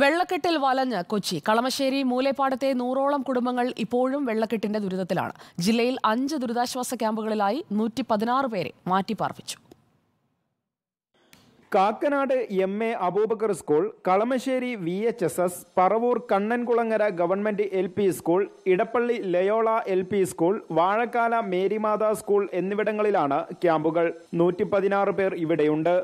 വെള്ളക്കെട്ടിൽ വലഞ്ഞ് കൊച്ചി കളമശ്ശേരി മൂലേപ്പാടത്തെ നൂറോളം കുടുംബങ്ങൾ ഇപ്പോഴും വെള്ളക്കെട്ടിന്റെ ദുരിതത്തിലാണ് ജില്ലയിൽ അഞ്ച് ദുരിതാശ്വാസ ക്യാമ്പുകളിലായി നൂറ്റി പതിനാറ് പേരെ മാറ്റിപ്പാർപ്പിച്ചു Kakkanad M A Abubakar school Kalamassery V H S S Paravur Kannankulangara government L P school Edappally Loyola L P school Vazhakkala Marymatha school എന്നിവിടങ്ങളിലാണ് ക്യാമ്പുകൾ നൂറ്റി പതിനാറ് പേർ ഇവിടെയുണ്ട്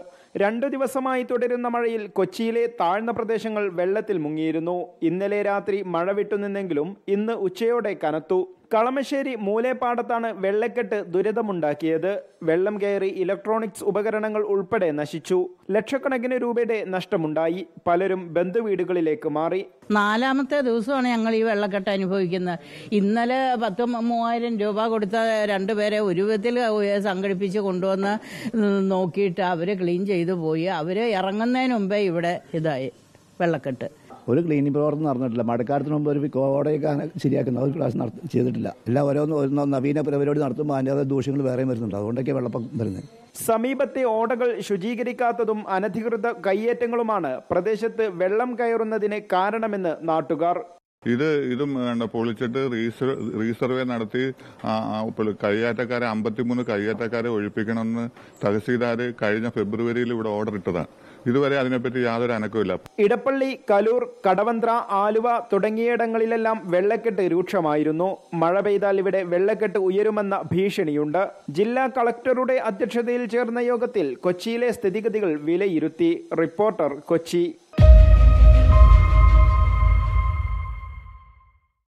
രണ്ടു ദിവസമായി തുടരുന്ന മഴയിൽ കൊച്ചിയിലെ താഴ്ന്ന പ്രദേശങ്ങൾ വെള്ളത്തിൽ മുങ്ങിയിരുന്നു ഇന്നലെ രാത്രി മഴ വിട്ടുനിന്നെങ്കിലും ഇന്ന് ഉച്ചയോടെ കനത്തു കളമശ്ശേരി മൂലേപ്പാടത്താണ് വെള്ളക്കെട്ട് ദുരിതമുണ്ടാക്കിയത് വെള്ളം കയറി ഇലക്ട്രോണിക്സ് ഉപകരണങ്ങൾ ഉൾപ്പെടെ നശിച്ചു ലക്ഷക്കണക്കിന് രൂപയുടെ നഷ്ടമുണ്ടായി പലരും ബന്ധുവീടുകളിലേക്ക് മാറി നാലാമത്തെ ദിവസമാണ് ഞങ്ങൾ ഈ വെള്ളക്കെട്ട് അനുഭവിക്കുന്നത് ഇന്നലെ പത്ത് മൂവായിരം രൂപ കൊടുത്ത രണ്ടുപേരെ ഒരു വിധത്തിൽ സംഘടിപ്പിച്ച് കൊണ്ടുവന്ന് നോക്കിയിട്ട് അവര് ക്ലീൻ ചെയ്തു പോയി അവര് ഇറങ്ങുന്നതിന് മുമ്പേ ഇവിടെ ഇതായി വെള്ളക്കെട്ട് ഒരു ക്ലീനിങ് പ്രവർത്തനം നടന്നിട്ടില്ല മഴക്കാലത്തിന് മുമ്പ് ഒരു കോടയൊക്കെ ശരിയാക്കുന്ന ഒരു ക്ലാസ് നടത്തി ചെയ്തിട്ടില്ല എല്ലാം ഓരോന്ന് ഓരോ നവീന പരിപാടി നടത്തുമ്പോൾ അതിൻ്റെ ദൂഷ്യങ്ങൾ വേറെയും വരുന്നുണ്ട് അതുകൊണ്ടൊക്കെ വെള്ളപ്പൊക്കം വരുന്നത് സമീപത്തെ ഓടകൾ ശുചീകരിക്കാത്തതും അനധികൃത കയ്യേറ്റങ്ങളുമാണ് പ്രദേശത്ത് വെള്ളം കയറുന്നതിന് കാരണമെന്ന് നാട്ടുകാർ ഇത് ഇതും പൊളിച്ചിട്ട് റീസർവേ നടത്തി കയ്യേറ്റക്കാരെ അമ്പത്തിമൂന്ന് കയ്യേറ്റക്കാരെ ഒഴിപ്പിക്കണമെന്ന് തഹസീൽദാർ കഴിഞ്ഞ ഫെബ്രുവരിയിൽ ഇവിടെ ഓർഡർ ഇട്ടതാണ് ഇതുവരെ അതിനെപ്പറ്റി യാതൊരു അനക്കമില്ല ഇടപ്പള്ളി കലൂർ കടവന്ത്ര ആലുവ തുടങ്ങിയിടങ്ങളിലെല്ലാം വെള്ളക്കെട്ട് രൂക്ഷമായിരുന്നു മഴ പെയ്താൽ ഇവിടെ വെള്ളക്കെട്ട് ഉയരുമെന്ന ഭീഷണിയുണ്ട് ജില്ലാ കളക്ടറുടെ അധ്യക്ഷതയിൽ ചേർന്ന യോഗത്തിൽ കൊച്ചിയിലെ സ്ഥിതിഗതികൾ വിലയിരുത്തി റിപ്പോർട്ടർ കൊച്ചി